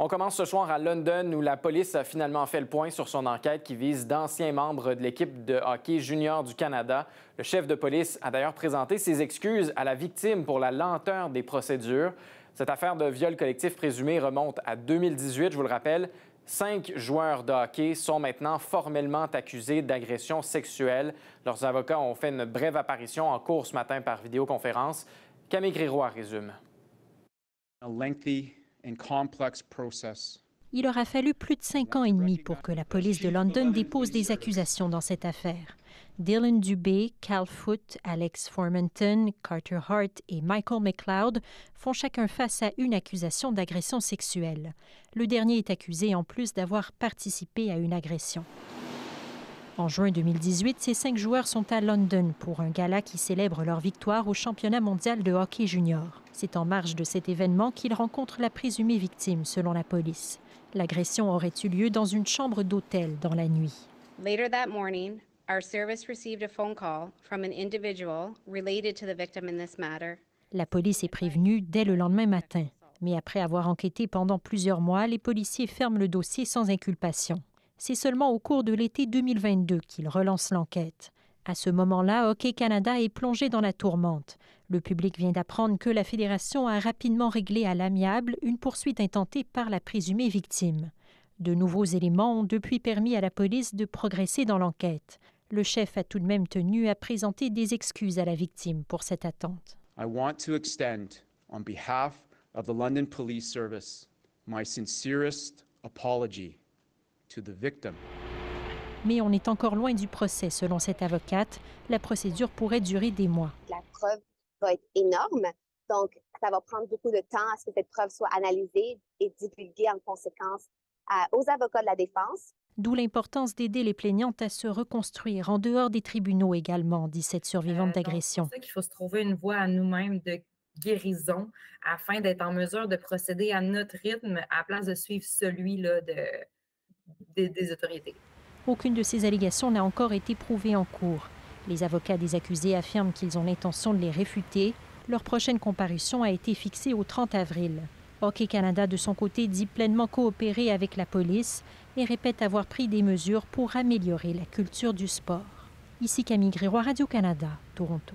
On commence ce soir à London où la police a finalement fait le point sur son enquête qui vise d'anciens membres de l'équipe de hockey junior du Canada. Le chef de police a d'ailleurs présenté ses excuses à la victime pour la lenteur des procédures. Cette affaire de viol collectif présumé remonte à 2018, je vous le rappelle. Cinq joueurs de hockey sont maintenant formellement accusés d'agression sexuelle. Leurs avocats ont fait une brève apparition en cours ce matin par vidéoconférence. Camille Grégoire résume. Il aura fallu plus de cinq ans et demi pour que la police de London dépose des accusations dans cette affaire. Dylan Dubé, Cal Foote, Alex Formanton, Carter Hart et Michael McLeod font chacun face à une accusation d'agression sexuelle. Le dernier est accusé en plus d'avoir participé à une agression. En juin 2018, ces cinq joueurs sont à London pour un gala qui célèbre leur victoire au championnat mondial de hockey junior. C'est en marge de cet événement qu'ils rencontrent la présumée victime, selon la police. L'agression aurait eu lieu dans une chambre d'hôtel dans la nuit. Later that morning, our service received a phone call from an individual related to the victim in this matter. La police est prévenue dès le lendemain matin, mais après avoir enquêté pendant plusieurs mois, les policiers ferment le dossier sans inculpation c'est seulement au cours de l'été 2022 qu'il relance l'enquête. À ce moment-là, Hockey Canada est plongé dans la tourmente. Le public vient d'apprendre que la fédération a rapidement réglé à l'amiable une poursuite intentée par la présumée victime. De nouveaux éléments ont depuis permis à la police de progresser dans l'enquête. Le chef a tout de même tenu à présenter des excuses à la victime pour cette attente. I want to extend, on behalf of the London Police Service, my sincerest apology mais on est encore loin du procès, selon cette avocate. La procédure pourrait durer des mois. La preuve va être énorme, donc ça va prendre beaucoup de temps à ce que cette preuve soit analysée et divulguée en conséquence euh, aux avocats de la défense. D'où l'importance d'aider les plaignantes à se reconstruire en dehors des tribunaux également, dit cette survivante euh, d'agression. C'est qu'il faut se trouver une voie à nous-mêmes de guérison afin d'être en mesure de procéder à notre rythme à place de suivre celui-là de, des, autorités. Aucune de ces allégations n'a encore été prouvée en cours. Les avocats des accusés affirment qu'ils ont l'intention de les réfuter. Leur prochaine comparution a été fixée au 30 avril. Hockey Canada, de son côté, dit pleinement coopérer avec la police et répète avoir pris des mesures pour améliorer la culture du sport. Ici Camille Grégoire, Radio-Canada, Toronto.